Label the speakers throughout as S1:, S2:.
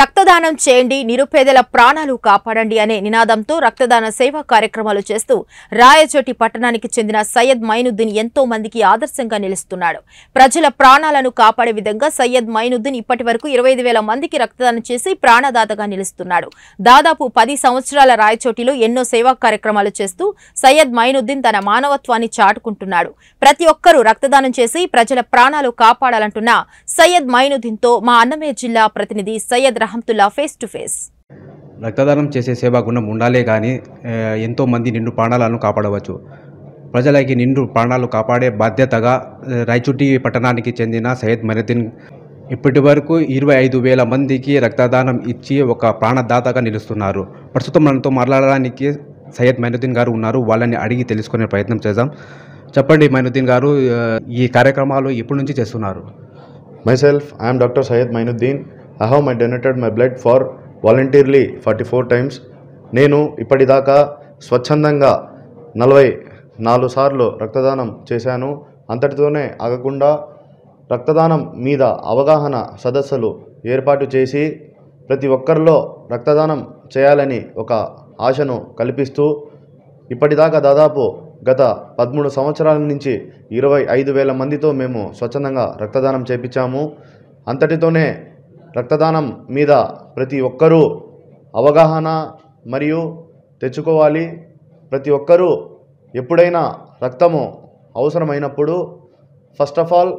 S1: రక్తదానం చేయండి నిరుపేదల ప్రాణాలు కాపాడండి అనే నినాదంతో రక్తదాన సేవా కార్యక్రమాలు చేస్తూ రాయచోటి పట్టణానికి చెందిన సయ్యద్ మైనుద్దీన్ ఎంతో మందికి ఆదర్శంగా నిలుస్తున్నాడు ప్రజల ప్రాణాలను కాపాడే విధంగా సయ్యద్ మైనుద్దీన్ ఇప్పటి వరకు మందికి రక్తదానం చేసి ప్రాణదాతగా నిలుస్తున్నాడు దాదాపు పది సంవత్సరాల రాయచోటిలో ఎన్నో సేవా కార్యక్రమాలు చేస్తూ సయ్యద్ మైనుద్దీన్ తన మానవత్వాన్ని చాటుకుంటున్నాడు ప్రతి ఒక్కరూ రక్తదానం చేసి ప్రజల ప్రాణాలు కాపాడాలంటున్న సయ్యద్ మైనుద్దీన్తో మా అన్నమయ్య జిల్లా ప్రతినిధి Syed Mohammed face to face
S2: రక్తదానం చేసే సేవా గుణం ఉండాలే కానీ ఎంతోమంది నిండు ప్రాణాలను కాపాడవచ్చు ప్రజలకి నిండు ప్రాణాలు కాపాడే బాధ్యతగా రాయచుట్టి పట్టణానికి చెందిన సయ్యద్ మరిదీన్ ఇప్పటి వరకు ఇరవై ఐదు వేల మందికి రక్తదానం ఇచ్చి ఒక ప్రాణదాతగా నిలుస్తున్నారు ప్రస్తుతం మనతో మాట్లాడడానికి సయ్యద్ మైనుద్దీన్ గారు ఉన్నారు వాళ్ళని అడిగి తెలుసుకునే ప్రయత్నం చేద్దాం చెప్పండి మైనుద్దీన్ గారు ఈ కార్యక్రమాలు
S3: ఎప్పటి నుంచి చేస్తున్నారు myself I'm doctor Syed Mainuddin I have my donated my blood for voluntarily forty four times నేను ఇప్పటిదాకా స్వచ్ఛందంగా నలభై నాలుగు సార్లు రక్తదానం చేశాను అంతటితోనే ఆగకుండా రక్తదానం మీద అవగాహన సదస్సులు ఏర్పాటు చేసి ప్రతి ఒక్కరిలో రక్తదానం చేయాలని ఒక ఆశను కల్పిస్తూ ఇప్పటిదాకా దాదాపు గత పదమూడు సంవత్సరాల నుంచి ఇరవై ఐదు వేల మందితో మేము స్వచ్ఛందంగా రక్తదానం చేపించాము అంతటితోనే రక్తదానం మీద ప్రతి ఒక్కరూ అవగాహన మరియు తెచ్చుకోవాలి ప్రతి ఒక్కరూ ఎప్పుడైనా రక్తము అవసరమైనప్పుడు ఫస్ట్ ఆఫ్ ఆల్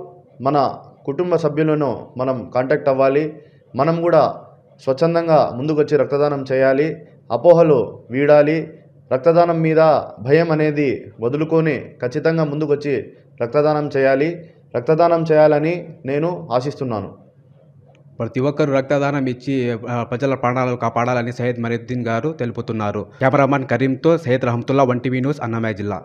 S3: మన కుటుంబ సభ్యులను మనం కాంటాక్ట్ అవ్వాలి మనం కూడా స్వచ్ఛందంగా ముందుకొచ్చి రక్తదానం చేయాలి అపోహలు వీడాలి రక్తదానం మీద భయం అనేది వదులుకొని ఖచ్చితంగా ముందుకొచ్చి రక్తదానం చేయాలి రక్తదానం చేయాలని నేను ఆశిస్తున్నాను
S2: ప్రతి ఒక్కరూ రక్తదానం ఇచ్చి ప్రజల ప్రాణాలు కాపాడాలని సయ్యద్ మరీద్దీన్ గారు తెలుపుతున్నారు కెమెరామన్ కరీంతో సయ్యద్ రహమతుల్లా వంటివి న్యూస్ అన్నమయ్య జిల్లా